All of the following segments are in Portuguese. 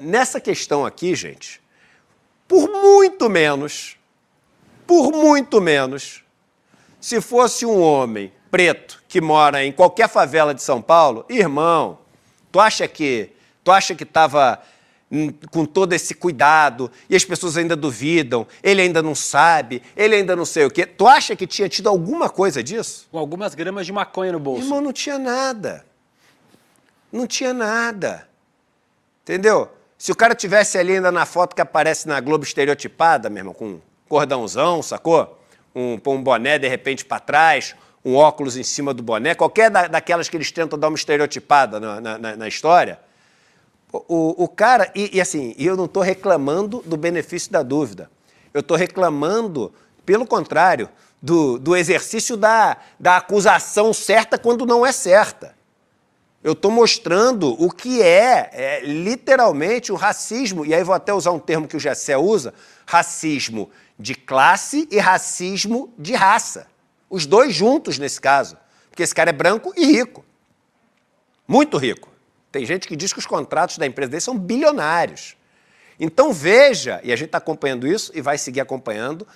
nessa questão aqui, gente, por muito menos, por muito menos, se fosse um homem preto que mora em qualquer favela de São Paulo, irmão, tu acha que tu acha que estava hum, com todo esse cuidado e as pessoas ainda duvidam, ele ainda não sabe, ele ainda não sei o quê. Tu acha que tinha tido alguma coisa disso? Com algumas gramas de maconha no bolso. Irmão, não tinha nada. Não tinha nada. Entendeu? Se o cara tivesse ali ainda na foto que aparece na Globo estereotipada, meu irmão, com um cordãozão, sacou? Um, um boné de repente para trás, um óculos em cima do boné, qualquer da, daquelas que eles tentam dar uma estereotipada na, na, na história. O, o, cara, e, e assim, eu não estou reclamando do benefício da dúvida. Eu estou reclamando, pelo contrário, do, do exercício da, da acusação certa quando não é certa. Eu estou mostrando o que é, é, literalmente o racismo, e aí vou até usar um termo que o Gessé usa: racismo de classe e racismo de raça. Os dois juntos nesse caso. Porque esse cara é branco e rico. Muito rico. Tem gente que diz que os contratos da empresa dele são bilionários. Então veja, e a gente está acompanhando isso e vai seguir acompanhando,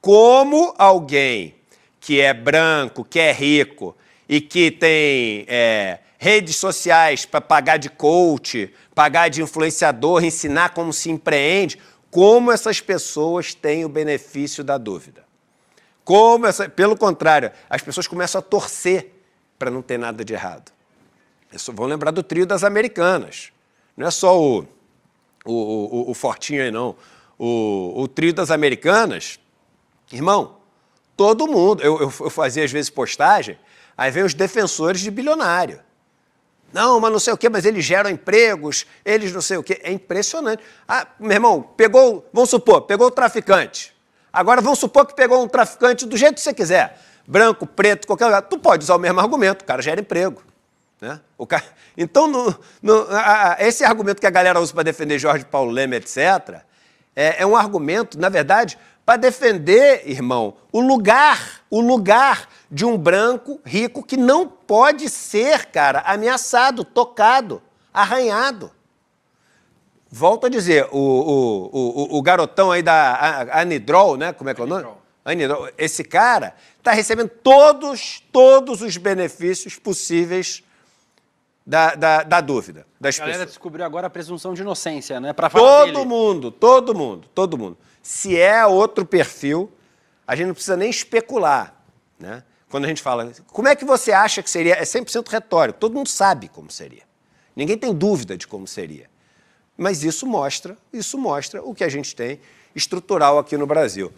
como alguém que é branco, que é rico e que tem. É, redes sociais para pagar de coach, pagar de influenciador, ensinar como se empreende, como essas pessoas têm o benefício da dúvida. Como essa, pelo contrário, as pessoas começam a torcer para não ter nada de errado. Isso vão lembrar do trio das americanas. Não é só o, o, o, o fortinho aí, não. O, o trio das americanas, irmão, todo mundo. Eu, eu, eu fazia às vezes postagem, aí vem os defensores de bilionário. Não, mas não sei o quê, mas eles geram empregos, eles não sei o quê. É impressionante. Ah, meu irmão, pegou, vamos supor, pegou o traficante. Agora vamos supor que pegou um traficante do jeito que você quiser. Branco, preto, qualquer lugar. Tu pode usar o mesmo argumento, o cara gera emprego. Né? O cara... Então, no, no, a, esse argumento que a galera usa para defender Jorge Paulo Leme, etc., é, é um argumento, na verdade, para defender, irmão, o lugar, o lugar de um branco rico que não pode ser, cara, ameaçado, tocado, arranhado. Volto a dizer, o, o, o, o garotão aí da Anidrol, né? Como é que é o nome? Anidrol. Anidrol. Esse cara está recebendo todos, todos os benefícios possíveis da, da, da dúvida das a galera pessoas. descobriu agora a presunção de inocência, né? falar todo dele. mundo, todo mundo, todo mundo. Se é outro perfil, a gente não precisa nem especular, né? Quando a gente fala, como é que você acha que seria? É 100% retórico, todo mundo sabe como seria. Ninguém tem dúvida de como seria. Mas isso mostra, isso mostra o que a gente tem estrutural aqui no Brasil.